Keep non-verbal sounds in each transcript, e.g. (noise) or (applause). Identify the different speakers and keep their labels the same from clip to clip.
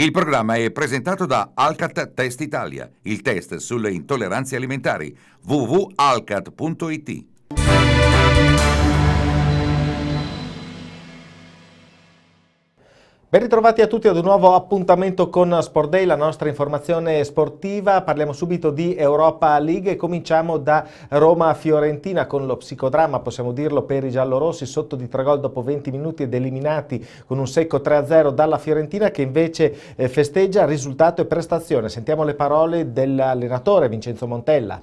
Speaker 1: Il programma è presentato da Alcat Test Italia, il test sulle intolleranze alimentari www.alcat.it.
Speaker 2: Ben ritrovati a tutti ad un nuovo appuntamento con Sport Day, la nostra informazione sportiva. Parliamo subito di Europa League e cominciamo da Roma-Fiorentina con lo psicodramma, possiamo dirlo, per i giallorossi, sotto di 3 gol dopo 20 minuti ed eliminati con un secco 3-0 dalla Fiorentina che invece eh, festeggia risultato e prestazione. Sentiamo le parole dell'allenatore Vincenzo Montella.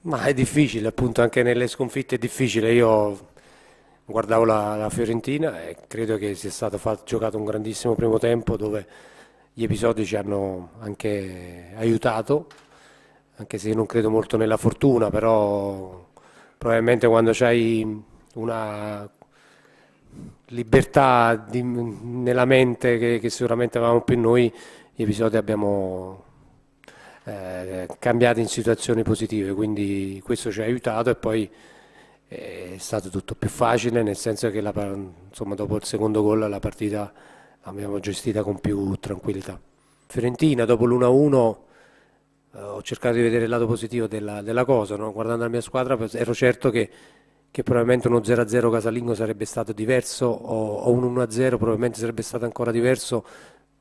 Speaker 3: Ma è difficile, appunto, anche nelle sconfitte è difficile. Io guardavo la, la, Fiorentina e credo che sia stato fatto, giocato un grandissimo primo tempo dove gli episodi ci hanno anche aiutato, anche se io non credo molto nella fortuna, però probabilmente quando c'hai una libertà di, nella mente che, che, sicuramente avevamo più noi, gli episodi abbiamo eh, cambiato in situazioni positive, quindi questo ci ha aiutato e poi è stato tutto più facile, nel senso che la, insomma, dopo il secondo gol la partita l'abbiamo gestita con più tranquillità. Fiorentina, dopo l'1-1 eh, ho cercato di vedere il lato positivo della, della cosa, no? guardando la mia squadra ero certo che, che probabilmente uno 0-0 casalingo sarebbe stato diverso o, o un 1-0 probabilmente sarebbe stato ancora diverso,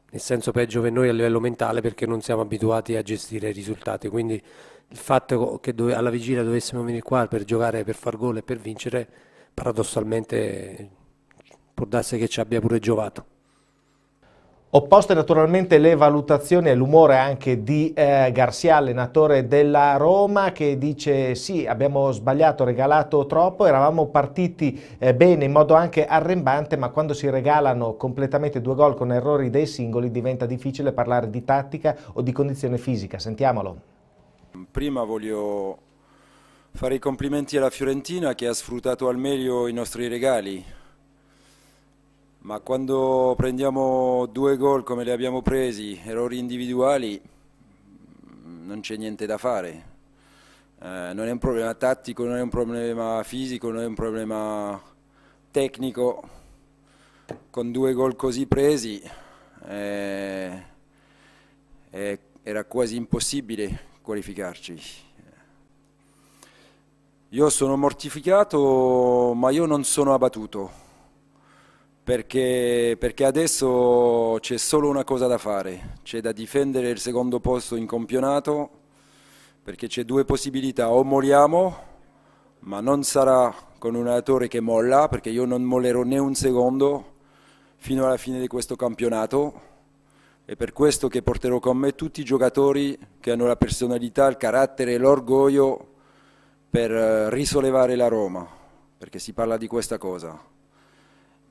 Speaker 3: nel senso peggio per noi a livello mentale perché non siamo abituati a gestire i risultati. Quindi, il fatto che dove, alla vigilia dovessimo venire qua per giocare, per far gol e per vincere, paradossalmente può darsi che ci abbia pure giovato.
Speaker 2: Opposte naturalmente le valutazioni e l'umore anche di eh, Garcia, allenatore della Roma, che dice sì, abbiamo sbagliato, regalato troppo, eravamo partiti eh, bene in modo anche arrembante, ma quando si regalano completamente due gol con errori dei singoli diventa difficile parlare di tattica o di condizione fisica. Sentiamolo.
Speaker 4: Prima voglio fare i complimenti alla Fiorentina che ha sfruttato al meglio i nostri regali, ma quando prendiamo due gol come li abbiamo presi, errori individuali, non c'è niente da fare. Eh, non è un problema tattico, non è un problema fisico, non è un problema tecnico. Con due gol così presi eh, eh, era quasi impossibile qualificarci. Io sono mortificato, ma io non sono abbattuto, perché, perché adesso c'è solo una cosa da fare, c'è da difendere il secondo posto in campionato, perché c'è due possibilità, o moriamo, ma non sarà con un allenatore che molla, perché io non mollerò né un secondo fino alla fine di questo campionato, è per questo che porterò con me tutti i giocatori che hanno la personalità, il carattere e l'orgoglio per eh, risollevare la Roma, perché si parla di questa cosa.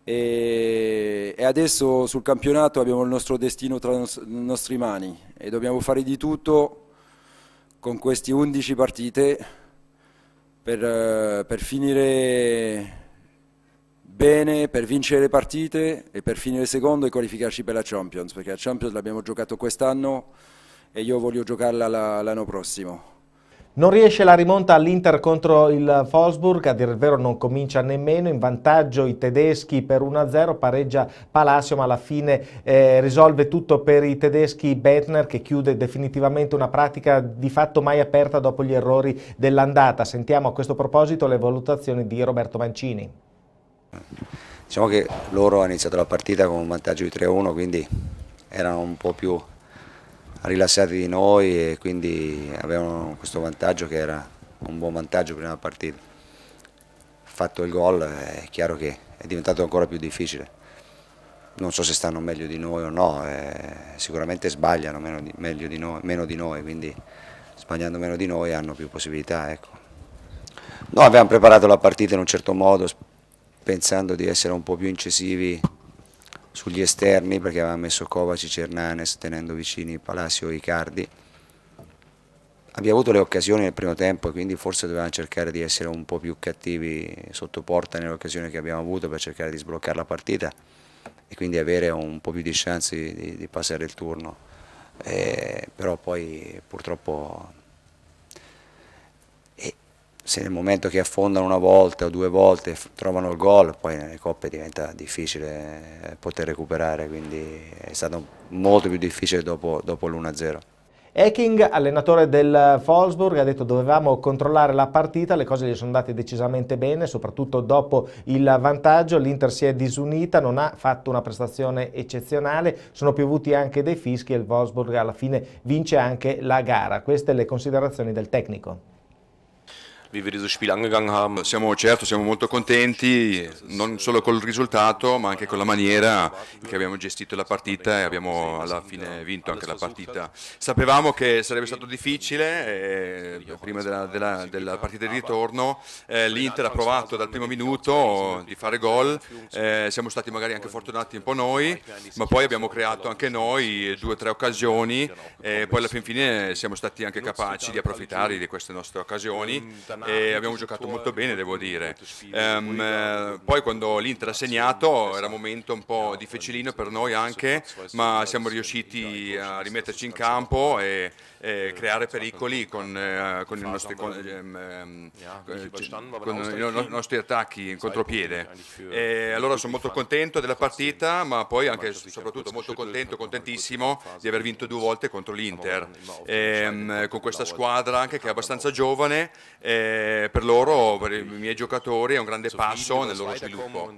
Speaker 4: E, adesso sul campionato abbiamo il nostro destino tra le nostre mani e dobbiamo fare di tutto con queste 11 partite per, eh, per finire bene per vincere le partite e per finire secondo e qualificarci per la Champions, perché la Champions l'abbiamo giocato quest'anno e io voglio giocarla l'anno prossimo.
Speaker 2: Non riesce la rimonta all'Inter contro il Wolfsburg, a dire il vero non comincia nemmeno, in vantaggio i tedeschi per 1-0, pareggia Palacio ma alla fine eh, risolve tutto per i tedeschi Bettner che chiude definitivamente una pratica di fatto mai aperta dopo gli errori dell'andata. Sentiamo a questo proposito le valutazioni di Roberto Mancini.
Speaker 5: Diciamo che loro hanno iniziato la partita con un vantaggio di 3-1, quindi erano un po' più rilassati di noi e quindi avevano questo vantaggio che era un buon vantaggio prima della partita. Fatto il gol è chiaro che è diventato ancora più difficile. Non so se stanno meglio di noi o no, eh, sicuramente sbagliano meno di, di noi, meno di, noi, quindi sbagliando meno di noi hanno più possibilità. Ecco. Noi abbiamo preparato la partita in un certo modo, pensando di essere un po' più incisivi sugli esterni perché avevamo messo Kovacic e Hernanes tenendo vicini Palacio e Icardi. Abbiamo avuto le occasioni nel primo tempo e quindi forse dovevamo cercare di essere un po' più cattivi sotto porta nelle occasioni che abbiamo avuto per cercare di sbloccare la partita e quindi avere un po' più di chance di, di, di passare il turno. Eh, però poi purtroppo se nel momento che affondano una volta o due volte trovano il gol, poi nelle coppe diventa difficile eh, poter recuperare, quindi è stato molto più difficile dopo, dopo l'1-0.
Speaker 2: Eking, allenatore del Wolfsburg, ha detto dovevamo controllare la partita, le cose gli sono andate decisamente bene, soprattutto dopo il vantaggio, l'Inter si è disunita, non ha fatto una prestazione eccezionale, sono piovuti anche dei fischi e il Wolfsburg alla fine vince anche la gara. Queste le considerazioni del tecnico
Speaker 1: wie wir dieses Spiel angegangen haben. Siamo certo, siamo molto contenti, non solo col risultato, ma anche con la maniera che abbiamo gestito la partita e abbiamo alla fine vinto anche la partita. Sapevamo che sarebbe stato difficile, eh, prima della, della, della, partita di ritorno, eh, l'Inter ha provato dal primo minuto eh, di fare gol, eh, siamo stati magari anche fortunati un po' noi, ma poi abbiamo creato anche noi due o tre occasioni e poi alla fin fine siamo stati anche capaci di approfittare di queste nostre occasioni e ah, abbiamo giocato molto bene devo dire. Ehm, poi quando l'Inter ha segnato era un momento un po' difficilino per esatto. noi anche, ma siamo riusciti a rimetterci in campo e, e creare eh, pericoli esatto, con, eh, con, nostri, con, ehm, con i nostri attacchi in contropiede. E eh, allora sono molto contento della partita, ma poi anche soprattutto molto contento, contentissimo di aver vinto due volte contro l'Inter. Ehm, con questa squadra anche che è abbastanza giovane. Eh, eh, per loro, per i miei giocatori, è un grande passo nel loro
Speaker 2: sviluppo.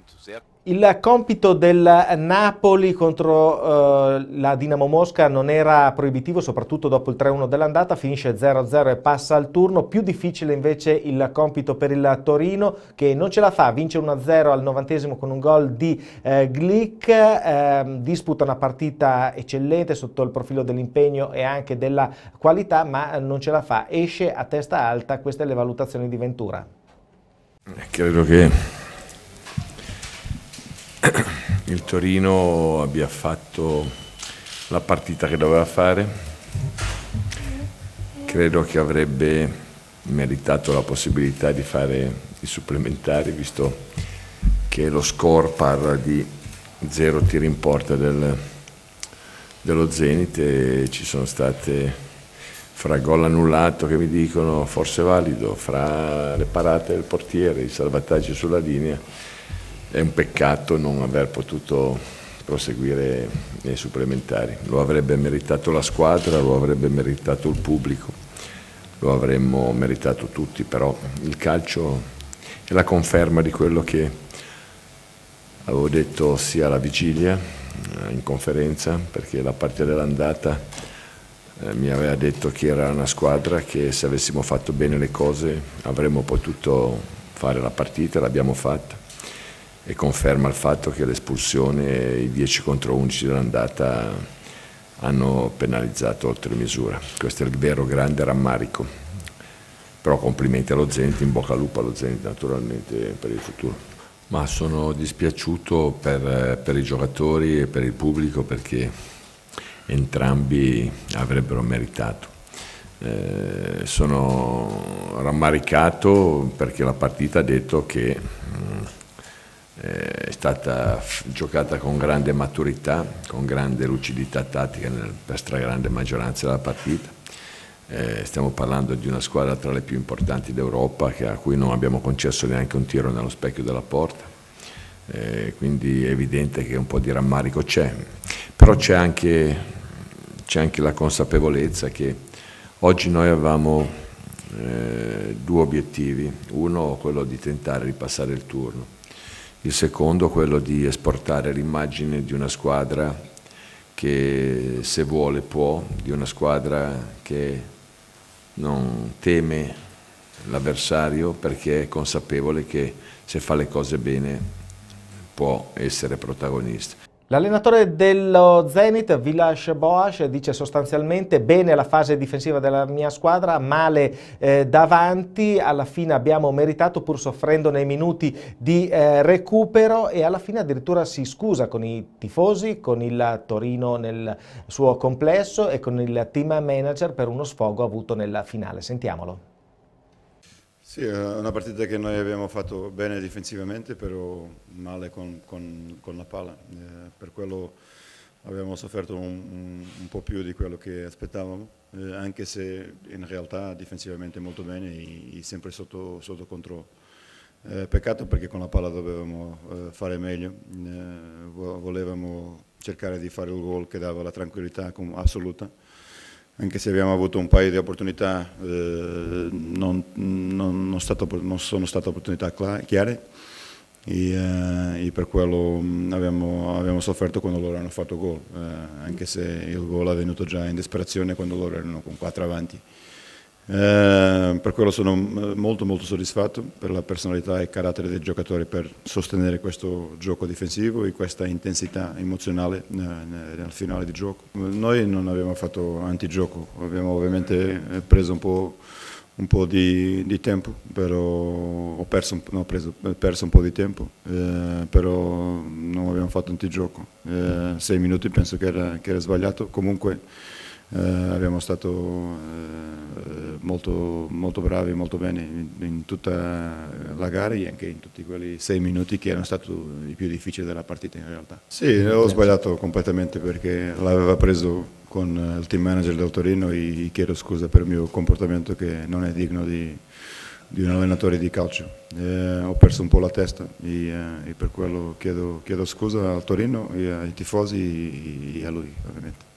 Speaker 2: Il compito del Napoli contro eh, la Dinamo Mosca non era proibitivo, soprattutto dopo il 3-1 dell'andata, finisce 0-0 e passa al turno. Più difficile invece il compito per il Torino che non ce la fa, vince 1-0 al novantesimo con un gol di eh, Glick, eh, disputa una partita eccellente sotto il profilo dell'impegno e anche della qualità, ma non ce la fa, esce a testa alta, queste le valutazioni valutazione di Ventura.
Speaker 6: Eh, credo che (clears throat) il Torino abbia fatto la partita che doveva fare, credo che avrebbe meritato la possibilità di fare i supplementari visto che lo score parla di zero tiri in porta del, dello Zenit e ci sono state fra gol annullato che mi dicono forse valido, fra le parate del portiere, i salvataggi sulla linea, è un peccato non aver potuto proseguire nei supplementari. Lo avrebbe meritato la squadra, lo avrebbe meritato il pubblico, lo avremmo meritato tutti, però il calcio è la conferma di quello che avevo detto sia alla vigilia eh, in conferenza perché la partita dell'andata eh, mi aveva detto che era una squadra che se avessimo fatto bene le cose avremmo potuto fare la partita, l'abbiamo fatta e conferma il fatto che l'espulsione i 10 contro 11 dell'andata hanno penalizzato oltre misura. Questo è il vero grande rammarico. Però complimenti allo Zenit, in bocca al lupo allo Zenit naturalmente per il futuro. Ma sono dispiaciuto per, eh, per i giocatori e per il pubblico perché entrambi avrebbero meritato. Eh, sono rammaricato perché la partita ha detto che mh, mm, eh, è stata giocata con grande maturità, con grande lucidità tattica nel, per stragrande maggioranza della partita. Eh, stiamo parlando di una squadra tra le più importanti d'Europa a cui non abbiamo concesso neanche un tiro nello specchio della porta, eh, quindi è evidente che un po' di rammarico c'è, però c'è anche c'è anche la consapevolezza che oggi noi avevamo eh, due obiettivi, uno quello di tentare di passare il turno, il secondo quello di esportare l'immagine di una squadra che se vuole può, di una squadra che non teme l'avversario perché è consapevole che se fa le cose bene può essere protagonista.
Speaker 2: L'allenatore dello Zenit, Vilas Boas, dice sostanzialmente bene la fase difensiva della mia squadra, male eh, davanti, alla fine abbiamo meritato pur soffrendo nei minuti di eh, recupero e alla fine addirittura si scusa con i tifosi, con il Torino nel suo complesso e con il team manager per uno sfogo avuto nella finale. Sentiamolo.
Speaker 7: Sì, è una partita che noi abbiamo fatto bene difensivamente, però male con, con, con la palla. Eh, per quello abbiamo sofferto un, un, un, po' più di quello che aspettavamo, eh, anche se in realtà difensivamente molto bene e, e sempre sotto, sotto controllo. Eh, peccato perché con la palla dovevamo eh, fare meglio, eh, volevamo cercare di fare il gol che dava la tranquillità assoluta anche se abbiamo avuto un paio di opportunità, eh, non, non, non, stato, non, sono state opportunità chiare e, eh, e per quello mm, abbiamo, abbiamo, sofferto quando loro hanno fatto gol, eh, anche se il gol è venuto già in disperazione quando loro erano con quattro avanti. Eh, per quello sono eh, molto molto soddisfatto per la personalità e carattere dei giocatori per sostenere questo gioco difensivo e questa intensità emozionale eh, nel finale di gioco. Noi non abbiamo fatto antigioco, abbiamo ovviamente preso un po', un po di, di, tempo, però ho perso, no, preso, perso un po' di tempo, eh, però non abbiamo fatto antigioco. Eh, sei minuti penso che era, che era sbagliato, comunque eh, abbiamo stato eh, molto, molto, bravi, molto bene in, in, tutta la gara e anche in tutti quei sei minuti che erano stati i più difficili della partita in realtà. Sì, eh, ho sbagliato completamente perché l'aveva preso con eh, il team manager del Torino e chiedo scusa per il mio comportamento che non è digno di, di un allenatore di calcio. Eh, ho perso un po' la testa e, eh, e per quello chiedo, chiedo, scusa al Torino, ai tifosi e a lui ovviamente.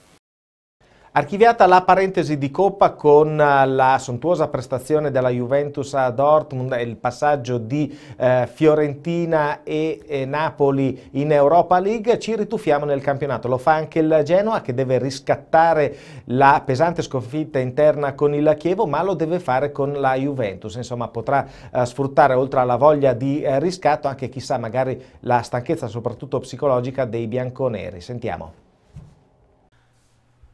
Speaker 2: Archiviata la parentesi di Coppa con eh, la sontuosa prestazione della Juventus a Dortmund e il passaggio di eh, Fiorentina e, e, Napoli in Europa League, ci rituffiamo nel campionato. Lo fa anche il Genoa che deve riscattare la pesante sconfitta interna con il Chievo, ma lo deve fare con la Juventus. Insomma, potrà eh, sfruttare oltre alla voglia di eh, riscatto anche chissà magari la stanchezza soprattutto psicologica dei bianconeri. Sentiamo.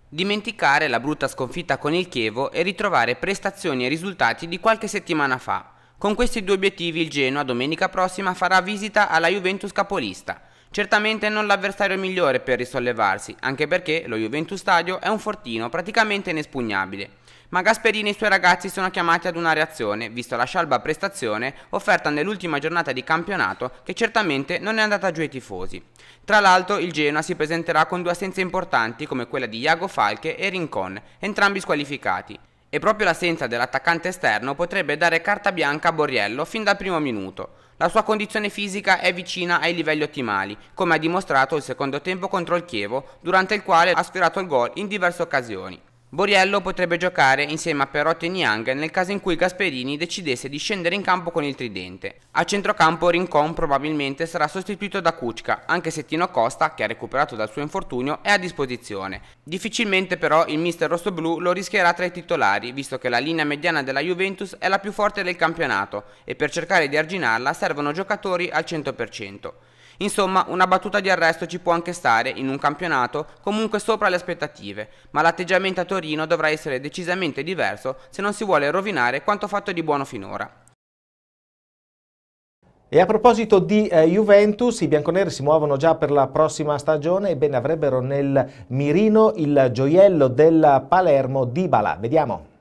Speaker 8: Dimenticare la brutta sconfitta con il Chievo e ritrovare prestazioni e risultati di qualche settimana fa. Con questi due obiettivi il Genoa domenica prossima farà visita alla Juventus capolista. Certamente non l'avversario migliore per risollevarsi, anche perché lo Juventus Stadio è un fortino praticamente inespugnabile. Ma Gasperini e i suoi ragazzi sono chiamati ad una reazione, visto la scialba prestazione offerta nell'ultima giornata di campionato che certamente non è andata giù ai tifosi. Tra l'altro il Genoa si presenterà con due assenze importanti come quella di Iago Falche e Rincon, entrambi squalificati. E proprio l'assenza dell'attaccante esterno potrebbe dare carta bianca a Borriello fin dal primo minuto. La sua condizione fisica è vicina ai livelli ottimali, come ha dimostrato il secondo tempo contro il Chievo, durante il quale ha sfiorato il gol in diverse occasioni. Boriello potrebbe giocare insieme a Perotti e Niang nel caso in cui Gasperini decidesse di scendere in campo con il tridente. A centrocampo Rincon probabilmente sarà sostituito da Kuczka, anche se Tino Costa, che ha recuperato dal suo infortunio, è a disposizione. Difficilmente però il mister rossoblù lo rischierà tra i titolari, visto che la linea mediana della Juventus è la più forte del campionato e per cercare di arginarla servono giocatori al 100%. Insomma, una battuta di arresto ci può anche stare in un campionato comunque sopra le aspettative, ma l'atteggiamento a Torino dovrà essere decisamente diverso se non si vuole rovinare quanto fatto di buono finora.
Speaker 2: E a proposito di eh, Juventus, i bianconeri si muovono già per la prossima stagione, ebbene avrebbero nel mirino il gioiello del Palermo Dybala. Vediamo.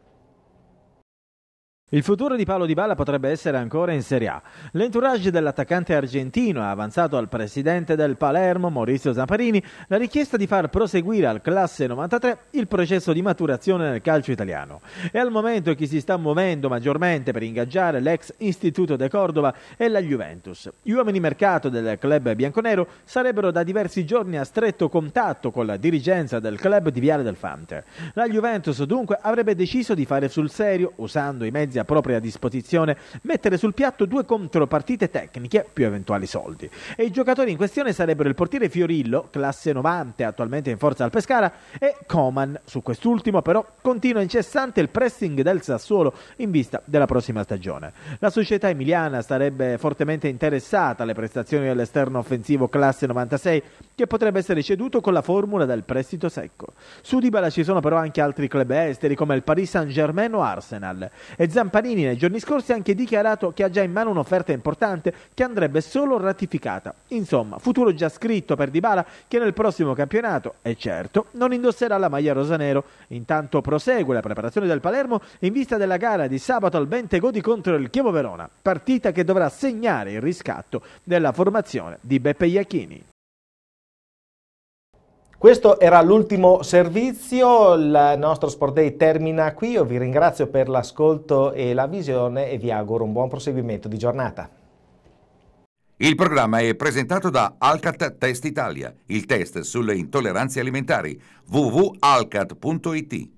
Speaker 9: Il futuro di Paolo Di Bala potrebbe essere ancora in Serie A. L'entourage dell'attaccante argentino ha avanzato al presidente del Palermo, Maurizio Zamparini, la richiesta di far proseguire al classe 93 il processo di maturazione nel calcio italiano. E al momento chi si sta muovendo maggiormente per ingaggiare l'ex Istituto de Cordova è la Juventus. Gli uomini mercato del club bianconero sarebbero da diversi giorni a stretto contatto con la dirigenza del club di Viale del Fante. La Juventus dunque avrebbe deciso di fare sul serio, usando i mezzi mezzi a propria disposizione mettere sul piatto due contropartite tecniche più eventuali soldi. E i giocatori in questione sarebbero il portiere Fiorillo, classe 90, attualmente in forza al Pescara, e Coman. Su quest'ultimo però continua incessante il pressing del Sassuolo in vista della prossima stagione. La società emiliana sarebbe fortemente interessata alle prestazioni dell'esterno offensivo classe 96 che potrebbe essere ceduto con la formula del prestito secco. Su Dybala ci sono però anche altri club esteri come il Paris Saint-Germain o Arsenal e Zampanini nei giorni scorsi ha anche dichiarato che ha già in mano un'offerta importante che andrebbe solo ratificata. Insomma, futuro già scritto per Dybala che nel prossimo campionato, è certo, non indosserà la maglia rosanero. Intanto prosegue la preparazione del Palermo in vista della gara di sabato al Bentegodi contro il Chievo Verona, partita che dovrà segnare il riscatto della formazione di Beppe Iacchini. Questo era l'ultimo
Speaker 2: servizio, il nostro Sport Day termina qui, io vi ringrazio per l'ascolto e la visione e vi auguro un buon proseguimento di giornata.
Speaker 1: Il programma è presentato da Alcat Test Italia, il test sulle intolleranze alimentari www.alcat.it.